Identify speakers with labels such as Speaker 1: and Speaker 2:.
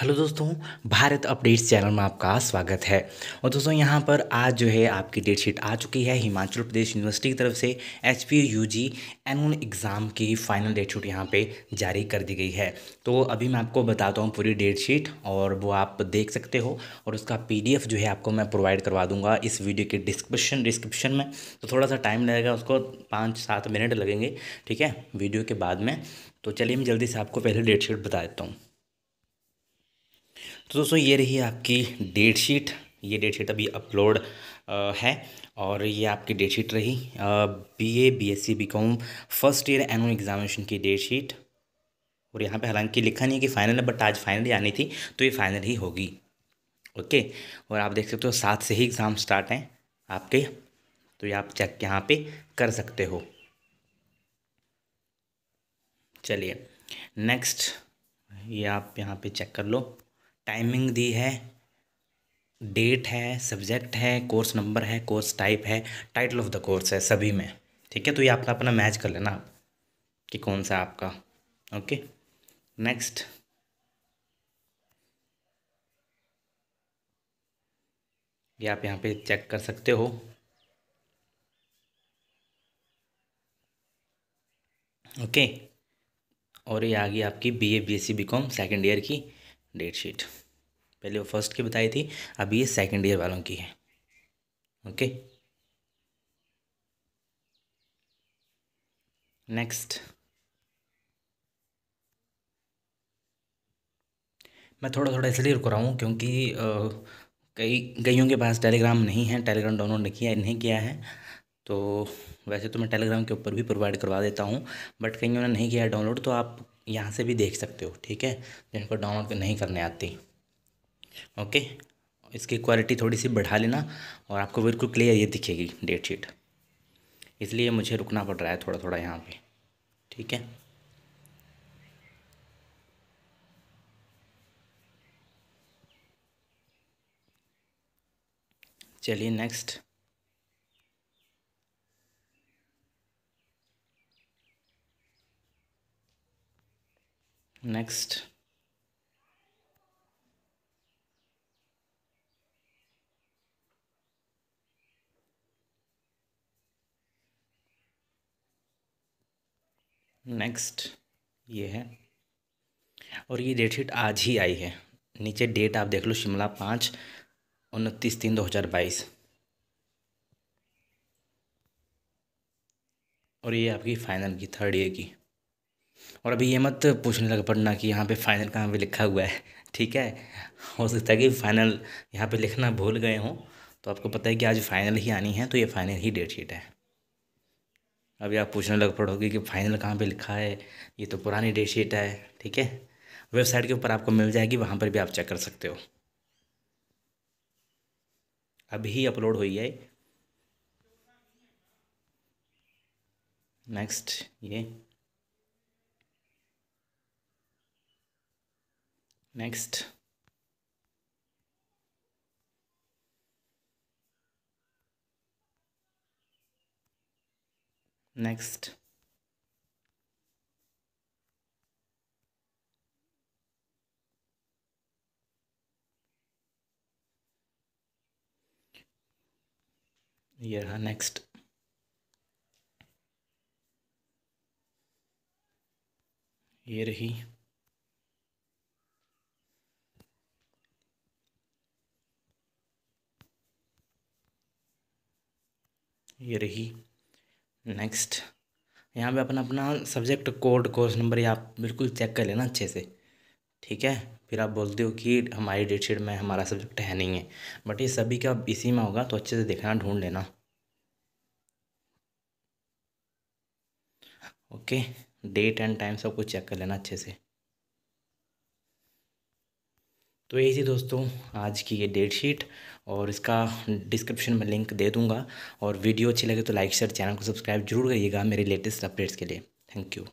Speaker 1: Hello दोस्तों Bharat updates channel में आपका स्वागत है और दोस्तों यहाँ पर आज जो है आपकी डेट शीट आ चुकी है हिमाचल प्रदेश यूनिवर्सिटी की तरफ से H P U G annual exam की फ़ाइनल डेट शीट यहाँ पे जारी कर दी गई है तो अभी मैं आपको बताता हूँ पूरी डेट शीट और वो आप देख सकते हो और उसका पी जो है आपको मैं प्रोवाइड करवा दूँगा इस वीडियो के डिस्क्रिप्शन डिस्क्रिप्शन में तो थोड़ा सा टाइम लगेगा उसको पाँच सात मिनट लगेंगे ठीक है वीडियो के बाद में तो चलिए मैं जल्दी से आपको पहले डेट शीट बता देता हूँ तो दोस्तों ये रही आपकी डेट शीट ये डेट शीट अभी अपलोड है और ये आपकी डेट शीट रही B A B S C B com first year annual examination की डेट शीट और यहाँ पे हालांकि लिखा नहीं है कि फाइनल है बट आज फाइनल ही आनी थी तो ये फाइनल ही होगी ओके और आप देख सकते हो सात से ही एग्ज़ाम स्टार्ट हैं आपके तो ये आप चेक यहाँ पे कर सकते हो चलिए नेक्स्ट ये आप यहाँ पे चेक कर लो टाइमिंग दी है डेट है सब्जेक्ट है कोर्स नंबर है कोर्स टाइप है टाइटल ऑफ द कोर्स है सभी में ठीक है तो ये आपका अपना मैच कर लेना आप कि कौन सा आपका ओके नेक्स्ट ये आप यहाँ पे चेक कर सकते हो ओके और ये आ गई आपकी BA BSc BCom second year की डेट शीट पहले वो फर्स्ट की बताई थी अभी ये सेकेंड ईयर वालों की है ओके नेक्स्ट मैं थोड़ा थोड़ा इसलिए रुक रहा हूँ क्योंकि कई कईयों के पास टेलीग्राम नहीं है टेलीग्राम डाउनलोड नहीं किया नहीं किया है तो वैसे तो मैं टेलीग्राम के ऊपर भी प्रोवाइड करवा देता हूँ बट कहीं उन्होंने नहीं किया डाउनलोड तो आप यहाँ से भी देख सकते हो ठीक है जिनको डाउनलोड नहीं करने आती ओके इसकी क्वालिटी थोड़ी सी बढ़ा लेना और आपको बिल्कुल क्लियर ये दिखेगी डेट शीट इसलिए मुझे रुकना पड़ रहा है थोड़ा थोड़ा यहाँ पे ठीक है चलिए नेक्स्ट नेक्स्ट नेक्स्ट ये है और ये डेट शीट आज ही आई है नीचे डेट आप देख लो शिमला पाँच उनतीस तीन दो हज़ार बाईस और ये आपकी फ़ाइनल की थर्ड ईयर की और अभी ये मत पूछने लग पड़ना कि यहाँ पे फाइनल कहाँ पे लिखा हुआ है ठीक है हो सकता है कि फाइनल यहाँ पे लिखना भूल गए हों तो आपको पता है कि आज फाइनल ही आनी है तो ये फाइनल ही डेट शीट है अभी आप पूछने लग पड़ोगे कि फाइनल कहाँ पे लिखा है ये तो पुरानी डेट शीट है ठीक है वेबसाइट के ऊपर आपको मिल जाएगी वहाँ पर भी आप चेक कर सकते हो अभी ही अपलोड हुई है नेक्स्ट ये next next Here. next here he ये रही नेक्स्ट यहाँ पे अपना अपना सब्जेक्ट कोड कोर्स नंबर ये आप बिल्कुल चेक कर लेना अच्छे से ठीक है फिर आप बोलते हो कि हमारी डेट शीट में हमारा सब्जेक्ट है नहीं है बट ये सभी का इसी में होगा तो अच्छे से देखना ढूंढ लेना ओके डेट एंड टाइम सब कुछ चेक कर लेना अच्छे से तो यही थी दोस्तों आज की ये डेट शीट और इसका डिस्क्रिप्शन में लिंक दे दूंगा और वीडियो अच्छी लगे तो लाइक शेयर चैनल को सब्सक्राइब जरूर करिएगा मेरे लेटेस्ट अपडेट्स के लिए थैंक यू